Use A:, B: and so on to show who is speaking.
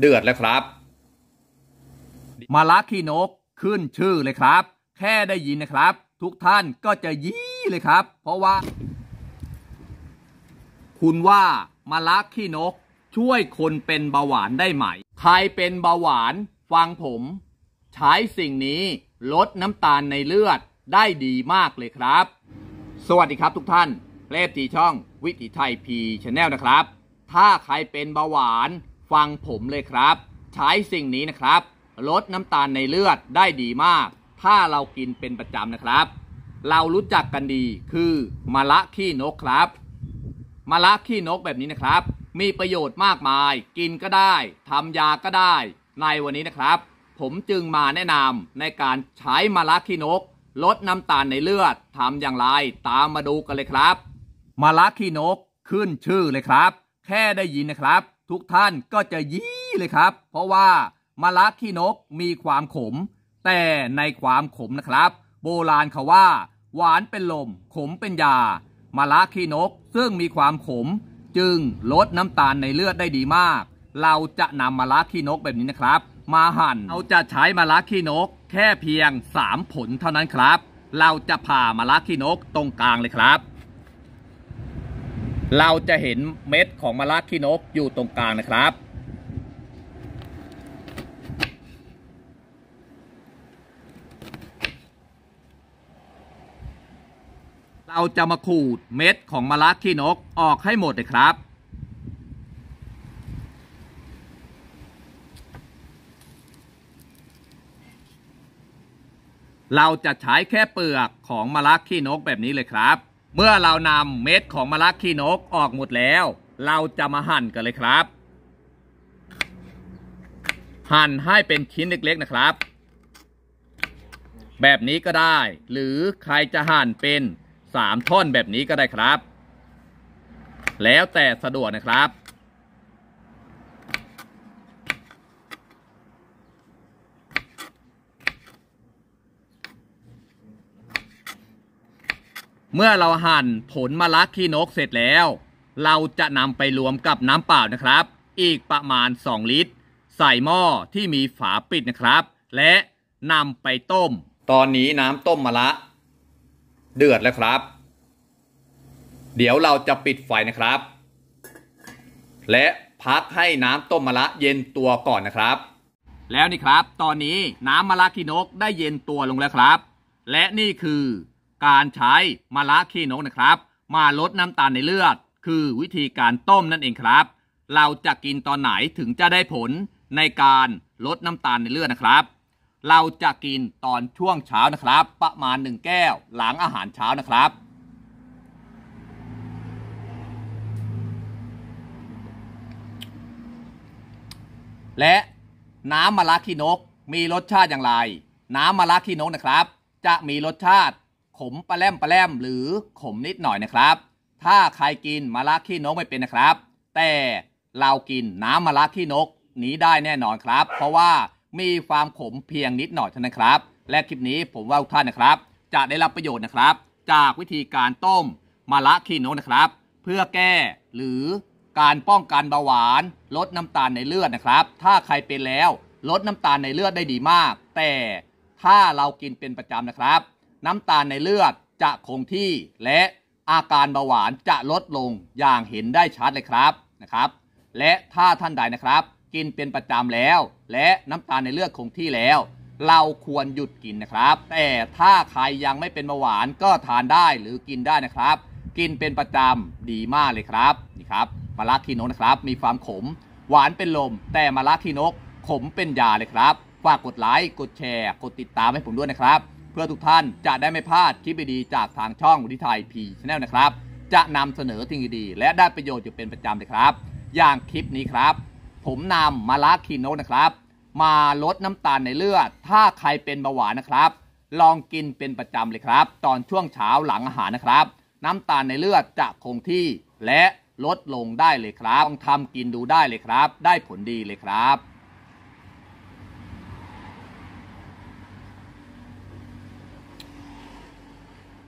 A: เดือดแล้วครับมาลาขีนกขึ้นชื่อเลยครับ แค่ได้ยินนะครับ ทุกท่านก็จะยี้เลยครับ เพราะว่า คุณว่ามาลาขีนกช่วยคนเป็นเบาหวานได้ไหมใครเป็นเบาหวาน ฟังผม ใช้สิ่งนี้ลดน้ำตาลในเลือดได้ดีมากเลยครับ สวัสดีครับ ทุกท่านเลฟทีช่อง วิถีไทยพีชแนลนะครับ ถ้าใครเป็นเบาหวานฟังผมเลยครับ ใช้สิ่งนี้นะครับ ลดน้ำตาลในเลือดได้ดีมาก ถ้าเรากินเป็นประจำนะครับ เรารู้จักกันดีคือมะละขี้นกครับมะละขี้นกแบบนี้นะครับ มีประโยชน์มากมาย กินก็ได้ทำยาก็ได้ ในวันนี้นะครับ ผมจึงมาแนะนำในการใช้มะละขี้นก ลดน้ำตาลในเลือดทำอย่างไรตามมาดูกันเลยครับมะละขี้นกขึ้นชื่อเลยครับ แค่ได้ยินนะครับทุกท่านก็จะยี้เลยครับ เพราะว่ามะละขี้นกมีความขม แต่ในความขมนะครับ โบราณเขาว่า หวานเป็นลม ขมเป็นยามะละขี้นกซึ่งมีความขม จึงลดน้ำตาลในเลือดได้ดีมาก เราจะนำมะละขี้นกแบบนี้นะครับ มาหัน่นเราจะใช้มะละขี้นกแค่เพียง3ผลเท่านั้นครับเราจะผ่ามะละขี้นกตรงกลางเลยครับเราจะเห็นเม็ดของมะระขี้นกอยู่ตรงกลางนะครับ เราจะมาขูดเม็ดของมะระขี้นกออกให้หมดเลยครับ เราจะใช้แค่เปลือกของมะระขี้นกแบบนี้เลยครับเมื่อเรานำ เม็ดของมะละขี้นกออกหมดแล้ว เราจะมาหั่น กันเลยครับ หั่น ให้เป็นชิ้นเล็กๆนะครับ แบบนี้ก็ได้ หรือใครจะ หั่น เป็นสามท่อนแบบนี้ก็ได้ครับ แล้วแต่สะดวกนะครับเมื่อเราหั่นผลมะละขี้นกเสร็จแล้ว เราจะนำไปรวมกับน้ำเปล่านะครับ อีกประมาณ2ลิตรใส่หม้อที่มีฝาปิดนะครับ และนำไปต้ม ตอนนี้น้ำต้มมะละเดือดแล้วครับ เดี๋ยวเราจะปิดไฟนะครับ และพักให้น้ำต้มมะละเย็นตัวก่อนนะครับ แล้วนี่ครับตอนนี้น้ำมะละขี้นกได้เย็นตัวลงแล้วครับ และนี่คือการใช้มะระขี้นกนะครับ มาลดน้ำตาลในเลือดคือวิธีการต้มนั่นเองครับ เราจะกินตอนไหนถึงจะได้ผลในการลดน้ำตาลในเลือดนะครับ เราจะกินตอนช่วงเช้านะครับ ประมาณ1แก้วหลังอาหารเช้านะครับและน้ำมะระขี้นกมีรสชาติอย่างไร น้ำมะระขี้นกนะครับ จะมีรสชาติขมปลาแลมปลาแลมหรือขมนิดหน่อยนะครับ ถ้าใครกินมะระขี้นกไม่เป็นนะครับ แต่เรากินน้ำมะระขี้นกนี้ได้แน่นอนครับ เพราะว่ามีความขมเพียงนิดหน่อยเท่านั้นครับ และคลิปนี้ผมว่าทุกท่านนะครับ จะได้รับประโยชน์นะครับ จากวิธีการต้มมะระขี้นกนะครับ เพื่อแก้หรือการป้องกันเบาหวานลดน้ำตาลในเลือดนะครับ ถ้าใครเป็นแล้วลดน้ำตาลในเลือดได้ดีมาก แต่ถ้าเรากินเป็นประจำนะครับน้ำตาลในเลือดจะคงที่และอาการเบาหวานจะลดลงอย่างเห็นได้ชัดเลยครับนะครับ และถ้าท่านใดนะครับ กินเป็นประจำแล้ว และน้ำตาลในเลือดคงที่แล้ว เราควรหยุดกินนะครับ แต่ถ้าใครยังไม่เป็นเบาหวานก็ทานได้หรือกินได้นะครับ กินเป็นประจำดีมากเลยครับนี่ครับมะระทีโนกนะครับ มีความขม หวานเป็นลมแต่มะระทีนกขมเป็นยาเลยครับ ฝากกดไลค์กดแชร์กดติดตามให้ผมด้วยนะครับพื่อทุกท่านจะได้ไม่พลาดคลิปดีๆจากทางช่องวุฒิไทยพีชแนลนะครับ จะนำเสนอสิ่งดีและได้ประโยชน์ อยู่เป็นประจำเลยครับ อย่างคลิปนี้ครับ ผมนำมาลาคีโนนะครับ มาลดน้ำตาลในเลือดถ้าใครเป็นเบาหวานนะครับ ลองกินเป็นประจำเลยครับ ตอนช่วงเช้าหลังอาหารนะครับ น้ำตาลในเลือดจะคงที่และลดลงได้เลยครับลองทำกินดูได้เลยครับ ได้ผลดีเลยครับ